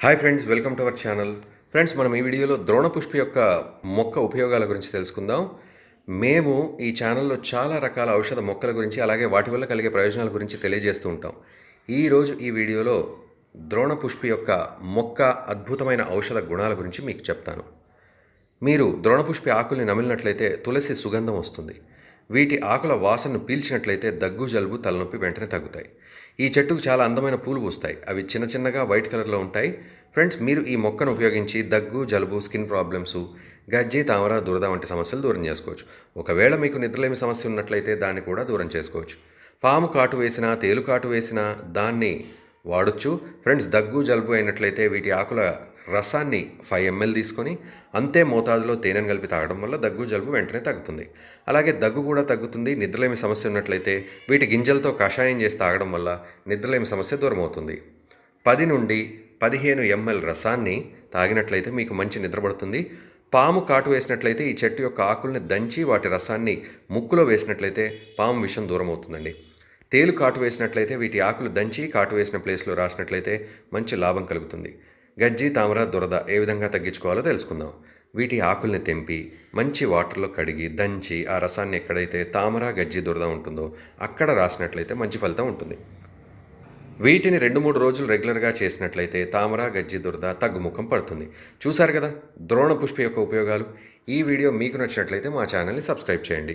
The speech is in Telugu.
hi friends welcome to our channel friends మనం ఈ వీడియోలో ద్రోణ పుష్ప యొక్క మొక్క ఉపయోగాల గురించి తెలుసుకుందాం మేము ఈ ఛానల్లో చాలా రకాల ఔషధ మొక్కల గురించి అలాగే వాటి వల్ల కలిగే ప్రయోజనాల గురించి తెలియజేస్తూ ఉంటాం ఈరోజు ఈ వీడియోలో ద్రోణపుష్ప యొక్క మొక్క అద్భుతమైన ఔషధ గుణాల గురించి మీకు చెప్తాను మీరు ద్రోణపుష్పి ఆకుల్ని నమిలినట్లయితే తులసి సుగంధం వస్తుంది వీటి ఆకుల వాసనను పీల్చినట్లయితే దగ్గు జలుబు తలనొప్పి వెంటనే తగ్గుతాయి ఈ చెట్టుకు చాలా అందమైన పూలు పూస్తాయి అవి చిన్న చిన్నగా వైట్ కలర్లో ఉంటాయి ఫ్రెండ్స్ మీరు ఈ మొక్కను ఉపయోగించి దగ్గు జలుబు స్కిన్ ప్రాబ్లమ్స్ గజ్జి తామర దురద వంటి సమస్యలు దూరం చేసుకోవచ్చు ఒకవేళ మీకు నిద్రలేమి సమస్య ఉన్నట్లయితే దాన్ని కూడా దూరం చేసుకోవచ్చు పాము కాటు వేసినా తేలు కాటు వేసినా దాన్ని వాడచ్చు ఫ్రెండ్స్ దగ్గు జలుబు అయినట్లయితే వీటి ఆకుల రసాన్ని ఫైవ్ ఎంఎల్ తీసుకొని అంతే మోతాదులో తేనెను కలిపి తాగడం వల్ల దగ్గు జలుబు వెంటనే తగ్గుతుంది అలాగే దగ్గు కూడా తగ్గుతుంది నిద్రలేమి సమస్య ఉన్నట్లయితే వీటి గింజలతో కషాయం చేసి తాగడం వల్ల నిద్రలేమి సమస్య దూరమవుతుంది పది నుండి పదిహేను ఎంఎల్ రసాన్ని తాగినట్లయితే మీకు మంచి నిద్రపడుతుంది పాము కాటు వేసినట్లయితే ఈ చెట్టు యొక్క ఆకుల్ని దంచి వాటి రసాన్ని ముక్కులో వేసినట్లయితే పాము విషం దూరం అవుతుందండి తేలు కాటు వేసినట్లయితే వీటి ఆకులు దంచి కాటు వేసిన ప్లేస్లో రాసినట్లయితే మంచి లాభం కలుగుతుంది గజ్జి తామర దురద ఏ విధంగా తగ్గించుకోవాలో తెలుసుకుందాం వీటి ఆకుల్ని తెంపి మంచి వాటర్లో కడిగి దంచి ఆ రసాన్ని ఎక్కడైతే తామర గజ్జి దురద ఉంటుందో అక్కడ రాసినట్లయితే మంచి ఫలితం ఉంటుంది వీటిని రెండు మూడు రోజులు రెగ్యులర్గా చేసినట్లయితే తామర గజ్జి దురద తగ్గుముఖం పడుతుంది చూశారు కదా ద్రోణ పుష్ప యొక్క ఉపయోగాలు ఈ వీడియో మీకు నచ్చినట్లయితే మా ఛానల్ని సబ్స్క్రైబ్ చేయండి